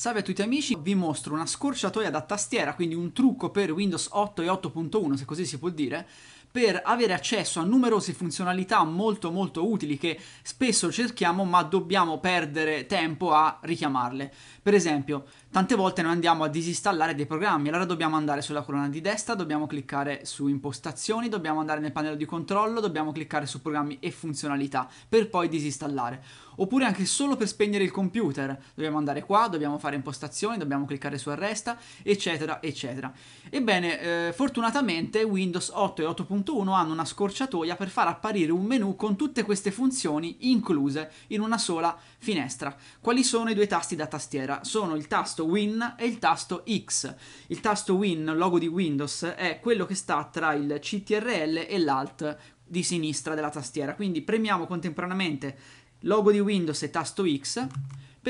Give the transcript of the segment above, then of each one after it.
Salve a tutti amici, vi mostro una scorciatoia da tastiera, quindi un trucco per Windows 8 e 8.1, se così si può dire, per avere accesso a numerose funzionalità molto molto utili che spesso cerchiamo ma dobbiamo perdere tempo a richiamarle. Per esempio, tante volte noi andiamo a disinstallare dei programmi, allora dobbiamo andare sulla colonna di destra, dobbiamo cliccare su impostazioni, dobbiamo andare nel pannello di controllo, dobbiamo cliccare su programmi e funzionalità per poi disinstallare. Oppure anche solo per spegnere il computer, dobbiamo andare qua, dobbiamo fare impostazioni, dobbiamo cliccare su arresta, eccetera, eccetera. Ebbene, eh, fortunatamente Windows 8 e 8.1 3.1 hanno una scorciatoia per far apparire un menu con tutte queste funzioni incluse in una sola finestra. Quali sono i due tasti da tastiera? Sono il tasto Win e il tasto X. Il tasto Win, logo di Windows, è quello che sta tra il CTRL e l'Alt di sinistra della tastiera. Quindi premiamo contemporaneamente logo di Windows e tasto X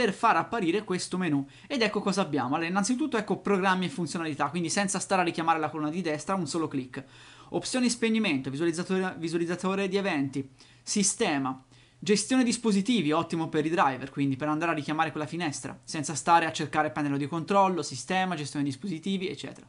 per far apparire questo menu. Ed ecco cosa abbiamo. Allora, innanzitutto ecco programmi e funzionalità, quindi senza stare a richiamare la colonna di destra, un solo clic. Opzioni spegnimento, visualizzatore, visualizzatore di eventi, sistema, Gestione dispositivi, ottimo per i driver, quindi per andare a richiamare quella finestra, senza stare a cercare pannello di controllo, sistema, gestione dispositivi, eccetera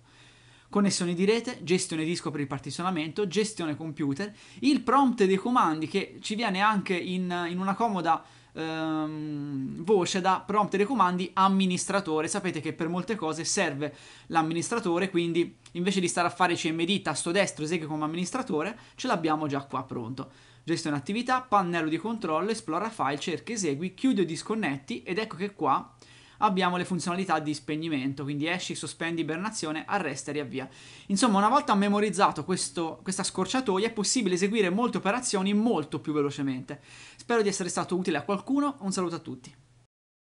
connessioni di rete, gestione disco per il partizionamento, gestione computer, il prompt dei comandi che ci viene anche in, in una comoda ehm, voce da prompt dei comandi amministratore. Sapete che per molte cose serve l'amministratore, quindi invece di stare a fare CMD, tasto destro, esegue come amministratore, ce l'abbiamo già qua pronto. Gestione attività, pannello di controllo, esplora file, cerca, esegui, chiudi o disconnetti ed ecco che qua abbiamo le funzionalità di spegnimento, quindi esci, sospendi, ibernazione, arresta e riavvia. Insomma, una volta memorizzato questo, questa scorciatoia è possibile eseguire molte operazioni molto più velocemente. Spero di essere stato utile a qualcuno, un saluto a tutti.